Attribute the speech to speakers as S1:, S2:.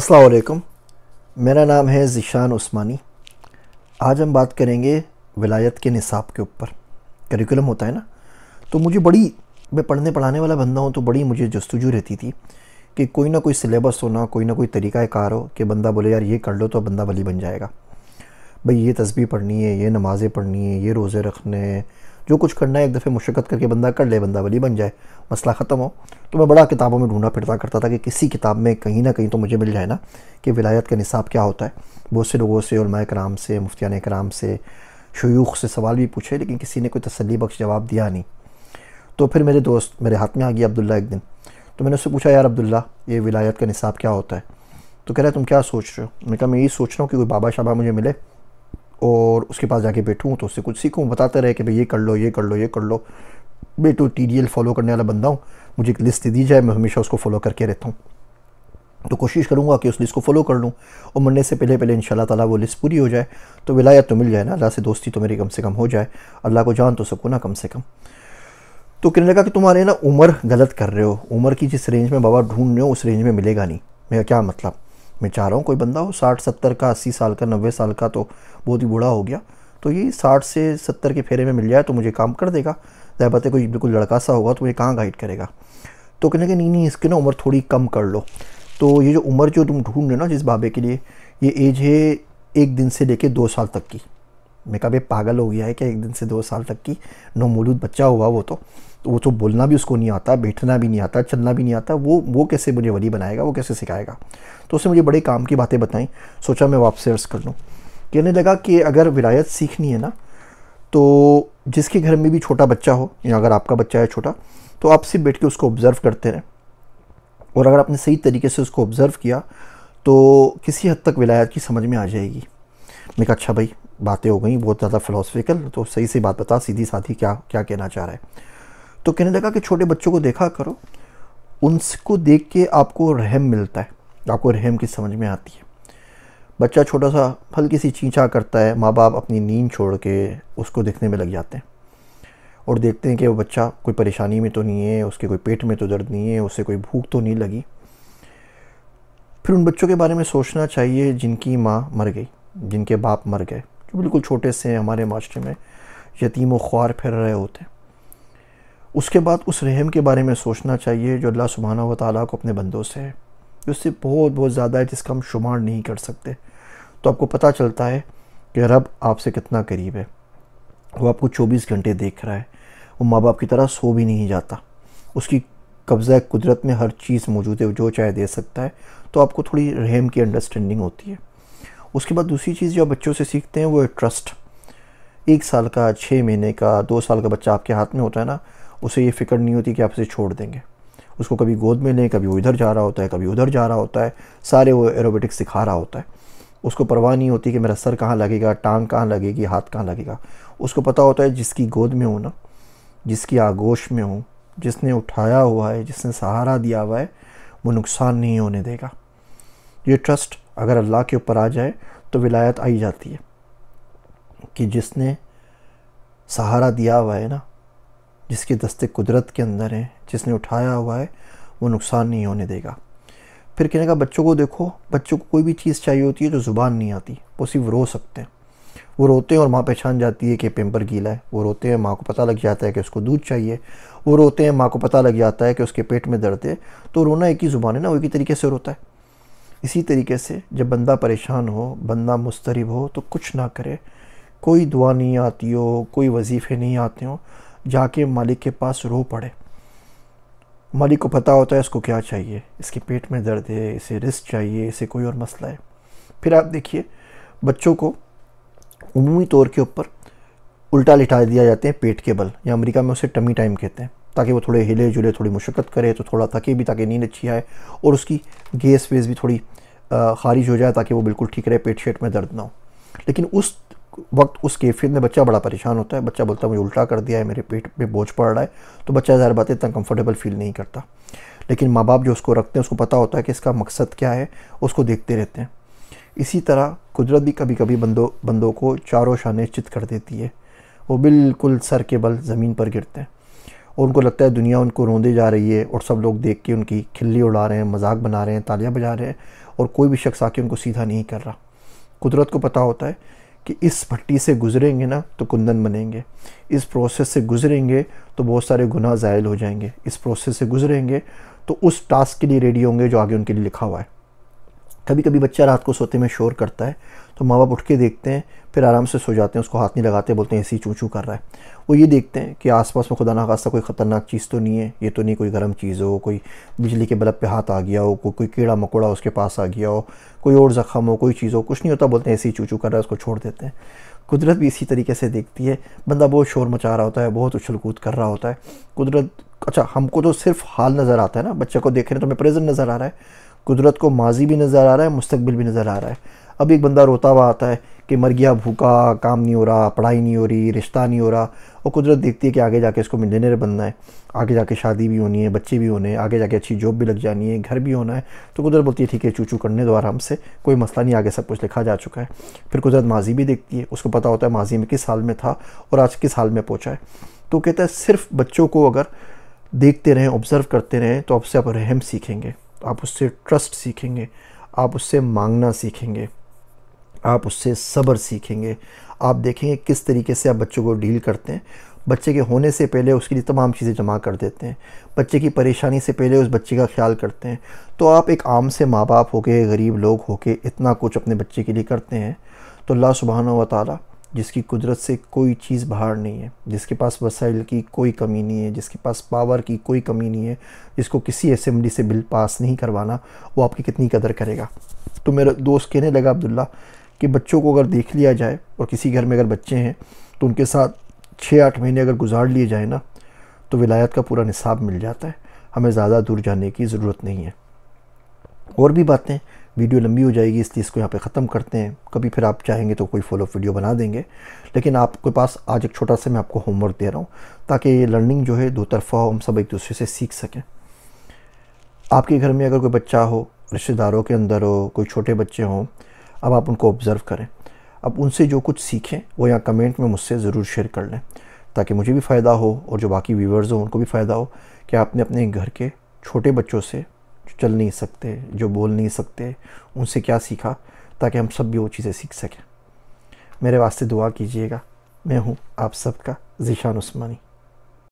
S1: असलकम मेरा नाम है ज़िशान उस्मानी आज हम बात करेंगे विलायत के निसाब के ऊपर करिकुलम होता है ना तो मुझे बड़ी मैं पढ़ने पढ़ाने वाला बंदा हूँ तो बड़ी मुझे जस्तजू रहती थी कि कोई ना कोई सिलेबस हो ना कोई ना कोई तरीका कार हो कि बंदा बोले यार ये कर लो तो बंदा भली बन जाएगा भाई ये तस्वीर पढ़नी है ये नमाज़ें पढ़नी है ये रोज़े रखने हैं जो कुछ करना है एक दफ़े मुशक्क़त करके बंदा कर ले बंदा वली बन जाए मसला ख़त्म हो तो मैं बड़ा किताबों में ढूंढा फिरता करता था कि किसी किताब में कहीं ना कहीं तो मुझे मिल जाए ना कि विलायत का निसाब क्या होता है बहुत से लोगों से उलमा कराम से मुफ्तिया कराम से शयूख से सवाल भी पूछे लेकिन किसी ने कोई तसली बख्श जवाब दिया नहीं तो फिर मेरे दोस्त मेरे हाथ में आ गया अब्दुल्ला एक दिन तो मैंने उससे पूछा यार अब्दुल्ला ये विलायत का निसाब क्या होता है तो कह रहा है तुम क्या सोच रहे हो मैंने कहा मैं यही सोच रहा हूँ कि कोई बाबा शाबा मुझे मिले और उसके पास जाके बैठूँ तो उससे कुछ सीखूँ बताते रहे कि भाई ये कर लो ये कर लो ये कर लो बेटू टी फॉलो करने वाला बंदा हूँ मुझे एक लिस्ट दी जाए मैं हमेशा उसको फॉलो करके रहता हूँ तो कोशिश करूँगा कि उस लिस्ट को फॉलो कर लूँ और मरने से पहले पहले इन ताला वो लिस्ट पूरी हो जाए तो विलायत तो मिल जाए ना अल्लाह से दोस्ती तो मेरी कम से कम हो जाए अल्लाह को जान तो सको ना कम से कम तो कहने लगा कि तुम्हारे ना उम्र गलत कर रहे हो उम्र की जिस रेंज में बाबा ढूंढ रहे हो उस रेंज में मिलेगा नहीं मेरा क्या मतलब मैं चाह रहा हूँ कोई बंदा हो साठ सत्तर का अस्सी साल का नब्बे साल का तो बहुत ही बूढ़ा हो गया तो ये साठ से सत्तर के फेरे में मिल जाए तो मुझे काम कर देगा ज़ाहिर बात है कोई बिल्कुल लड़का सा होगा तो मुझे कहाँ गाइड करेगा तो कहने के नहीं नहीं इसकी ना उम्र थोड़ी कम कर लो तो ये जो उम्र जो तुम ढूंढ रहे हो ना जिस बाबे के लिए ये एज है एक दिन से लेके दो साल तक की मैं कभी पागल हो गया है कि एक दिन से दो साल तक की नोमूलूद बच्चा हुआ वो तो, तो वो तो बोलना भी उसको नहीं आता बैठना भी नहीं आता चलना भी नहीं आता वो वो कैसे मुझे वली बनाएगा वो कैसे सिखाएगा तो उसने मुझे बड़े काम की बातें बताई सोचा मैं वापस अर्ज़ कर लूँ कहने लगा कि अगर विलायत सीखनी है ना तो जिसके घर में भी छोटा बच्चा हो या अगर आपका बच्चा है छोटा तो आप सिर्फ बैठ के उसको ऑब्ज़र्व करते रहें और अगर आपने सही तरीके से उसको ऑब्ज़र्व किया तो किसी हद तक विलायत की समझ में आ जाएगी मैं कहा अच्छा भाई बातें हो गई बहुत ज़्यादा फ़िलोसफिकल तो सही सी बात बता सीधी साधी क्या क्या कहना चाह रहा है तो कहने लगा कि छोटे बच्चों को देखा करो उनको देख के आपको रहम मिलता है आपको रहम की समझ में आती है बच्चा छोटा सा हल्की सी चींचा करता है माँ बाप अपनी नींद छोड़ के उसको देखने में लग जाते हैं और देखते हैं कि वो बच्चा कोई परेशानी में तो नहीं है उसके कोई पेट में तो दर्द नहीं है उसे कोई भूख तो नहीं लगी फिर उन बच्चों के बारे में सोचना चाहिए जिनकी माँ मर गई जिनके बाप मर गए जो बिल्कुल छोटे से हैं हमारे माशरे में यतीम व ख्वार फिर रहे होते हैं उसके बाद उस रहम के बारे में सोचना चाहिए जो अल्लाह सुबहाना व ताली को अपने बंदों से है जो उससे बहुत बहुत ज़्यादा है जिसका हम शुमार नहीं कर सकते तो आपको पता चलता है कि रब आपसे कितना करीब है वो आपको चौबीस घंटे देख रहा है वो माँ बाप की तरह सो भी नहीं जाता उसकी कब्ज़ा कुदरत में हर चीज़ मौजूद है जो चाहे दे सकता है तो आपको थोड़ी रहम की अंडरस्टैंडिंग होती है उसके बाद दूसरी चीज़ जो आप बच्चों से सीखते हैं वो है ट्रस्ट एक साल का छः महीने का दो साल का बच्चा आपके हाथ में होता है ना उसे ये फ़िक्र नहीं होती कि आप उसे छोड़ देंगे उसको कभी गोद में लें कभी वो इधर जा रहा होता है कभी उधर जा रहा होता है सारे वो एरोबेटिक्स सिखा रहा होता है उसको परवाह नहीं होती कि मेरा सर कहाँ लगेगा टांग कहाँ लगेगी हाथ कहाँ लगेगा उसको पता होता है जिसकी गोद में हूँ ना जिसकी आगोश में हूँ जिसने उठाया हुआ है जिसने सहारा दिया हुआ है वो नुकसान नहीं होने देगा ये ट्रस्ट अगर अल्लाह के ऊपर आ जाए तो विलायत आई जाती है कि जिसने सहारा दिया हुआ है ना जिसके दस्ते कुदरत के अंदर है जिसने उठाया हुआ है वो नुकसान नहीं होने देगा फिर कहने का बच्चों को देखो बच्चों को कोई भी चीज़ चाहिए होती है जो तो ज़ुबान नहीं आती वो सिर्फ रो सकते हैं वो रोते हैं और माँ पहचान जाती है कि पेम्पर गीला है वो रोते हैं माँ को पता लग जाता है कि उसको दूध चाहिए वो रोते हैं माँ को पता लग जाता है कि उसके पेट में दर्द है तो रोना एक ही ज़ुबान है ना वो एक ही तरीके से रोता है इसी तरीके से जब बंदा परेशान हो बंदा मुस्तरब हो तो कुछ ना करे कोई दुआ नहीं आती हो कोई वजीफ़े नहीं आते हो जाके मालिक के पास रो पड़े मालिक को पता होता है इसको क्या चाहिए इसके पेट में दर्द है इसे रिस्क चाहिए इसे कोई और मसला है फिर आप देखिए बच्चों को उमूमी तौर के ऊपर उल्टा लिटा दिया जाते हैं पेट के बल या अमेरिका में उसे टमी टाइम कहते हैं ताकि वो थोड़े हिले जुले थोड़ी मुशक्क़त करे तो थोड़ा थके भी ताकि नींद अच्छी आए और उसकी गैस वेस भी थोड़ी खारिज हो जाए ताकि वो बिल्कुल ठीक रहे पेट शेट में दर्द ना हो लेकिन उस वक्त उस कैफियत में बच्चा बड़ा परेशान होता है बच्चा बोलता है मुझे उल्टा कर दिया है मेरे पेट पे बोझ पड़ रहा है तो बच्चा ज़ाहिर बात इतना कंफर्टेबल फील नहीं करता लेकिन माँ बाप जो उसको रखते हैं उसको पता होता है कि इसका मकसद क्या है उसको देखते रहते हैं इसी तरह कुदरत भी कभी कभी बंदों बंदों को चारों शाने चित कर देती है वो बिल्कुल सर के बल ज़मीन पर गिरते हैं और उनको लगता है दुनिया उनको रोंदे जा रही है और सब लोग देख के उनकी खिल्ली उड़ा रहे हैं मजाक बना रहे हैं तालियां बजा रहे हैं और कोई भी शख्स आके उनको सीधा नहीं कर रहा कुदरत को पता होता है कि इस भट्टी से गुजरेंगे ना तो कुंदन बनेंगे इस प्रोसेस से गुजरेंगे तो बहुत सारे गुनाह ज़ायल हो जाएंगे इस प्रोसेस से गुजरेंगे तो उस टास्क के लिए रेडी होंगे जो आगे उनके लिए लिखा हुआ है कभी कभी बच्चा रात को सोते में शोर करता है तो माँ बाप उठ के देखते हैं फिर आराम से सो जाते हैं उसको हाथ नहीं लगाते बोलते हैं ऐसी ही चूँ कर रहा है वो ये देखते हैं कि आसपास में खुदा ना कोई ख़तरनाक चीज़ तो नहीं है ये तो नहीं कोई गर्म चीज़ हो कोई बिजली के बल्ब पे हाथ आ गया हो को, कोई कीड़ा मकोड़ा उसके पास आ गया हो कोई और ज़ख़म हो कोई चीज़ हो कुछ नहीं होता बोलते हैं ऐसी ही चूँ कर रहा है उसको छोड़ देते हैं कुदरत भी इसी तरीके से देखती है बंदा बहुत शोर मचा रहा होता है बहुत उछल कूद कर रहा होता है कुदरत अच्छा हमको तो सिर्फ हाल नज़र आता है ना बच्चे को देख रहे हैं तो हमें प्रेजेंट नज़र आ रहा है कुदरत को माजी भी नज़र आ रहा है मुस्तबिल भी नज़र आ रहा है अब एक बंदा रोता हुआ आता है कि मर गया भूखा काम नहीं हो रहा पढ़ाई नहीं हो रही रिश्ता नहीं हो रहा और कुदरत देखती है कि आगे जाके इसको इंजीनियर बनना है आगे जाके शादी भी होनी है बच्चे भी होने हैं आगे जाके अच्छी जॉब भी लग जानी है घर भी होना है तो कुदरत बोलती है ठीक है चू चू करने दो आराम से कोई मसला नहीं आगे सब कुछ लिखा जा चुका है फिर कुदरत माजी भी देखती है उसको पता होता है माजी में किस हाल में था और आज किस हाल में पहुँचा है तो कहता है सिर्फ बच्चों को अगर देखते रहें ऑब्ज़र्व करते रहें तो आपसे आप रहम सीखेंगे आप उससे ट्रस्ट सीखेंगे आप उससे मांगना सीखेंगे आप उससे सब्र सीखेंगे आप देखेंगे किस तरीके से आप बच्चों को डील करते हैं बच्चे के होने से पहले उसके लिए तमाम चीज़ें जमा कर देते हैं बच्चे की परेशानी से पहले उस बच्चे का ख्याल करते हैं तो आप एक आम से माँ बाप हो के गरीब लोग हो के इतना कुछ अपने बच्चे के लिए करते हैं तो अल्लाह सुबहाना व ताली जिसकी कुदरत से कोई चीज़ बाहर नहीं है जिसके पास वसाइल की कोई कमी नहीं है जिसके पास पावर की कोई कमी नहीं है जिसको किसी असम्बली से बिल पास नहीं करवाना वो आपकी कितनी कदर करेगा तो मेरा दोस्त कहने लगा अब्दुल्ला कि बच्चों को अगर देख लिया जाए और किसी घर में अगर बच्चे हैं तो उनके साथ छः आठ महीने अगर गुजार लिए जाए ना तो विलायत का पूरा निसाब मिल जाता है हमें ज़्यादा दूर जाने की ज़रूरत नहीं है और भी बातें वीडियो लंबी हो जाएगी इसलिए इसको यहाँ पे ख़त्म करते हैं कभी फिर आप चाहेंगे तो कोई फॉलोअप वीडियो बना देंगे लेकिन आपके पास आज एक छोटा सा मैं आपको होमवर्क दे रहा हूँ ताकि ये लर्निंग जो है दो तरफा हम सब एक दूसरे से सीख सकें आपके घर में अगर कोई बच्चा हो रिश्तेदारों के अंदर हो कोई छोटे बच्चे हों अब आप उनको ऑब्ज़र्व करें अब उनसे जो कुछ सीखें वो यहाँ कमेंट में मुझसे ज़रूर शेयर कर लें ताकि मुझे भी फ़ायदा हो और जो बाकी व्यूवर्स हों उनको भी फ़ायदा हो कि आपने अपने घर के छोटे बच्चों से जो चल नहीं सकते जो बोल नहीं सकते उनसे क्या सीखा ताकि हम सब भी वो चीज़ें सीख सकें मेरे वास्ते दुआ कीजिएगा मैं हूँ आप सबका जिशान उस्मानी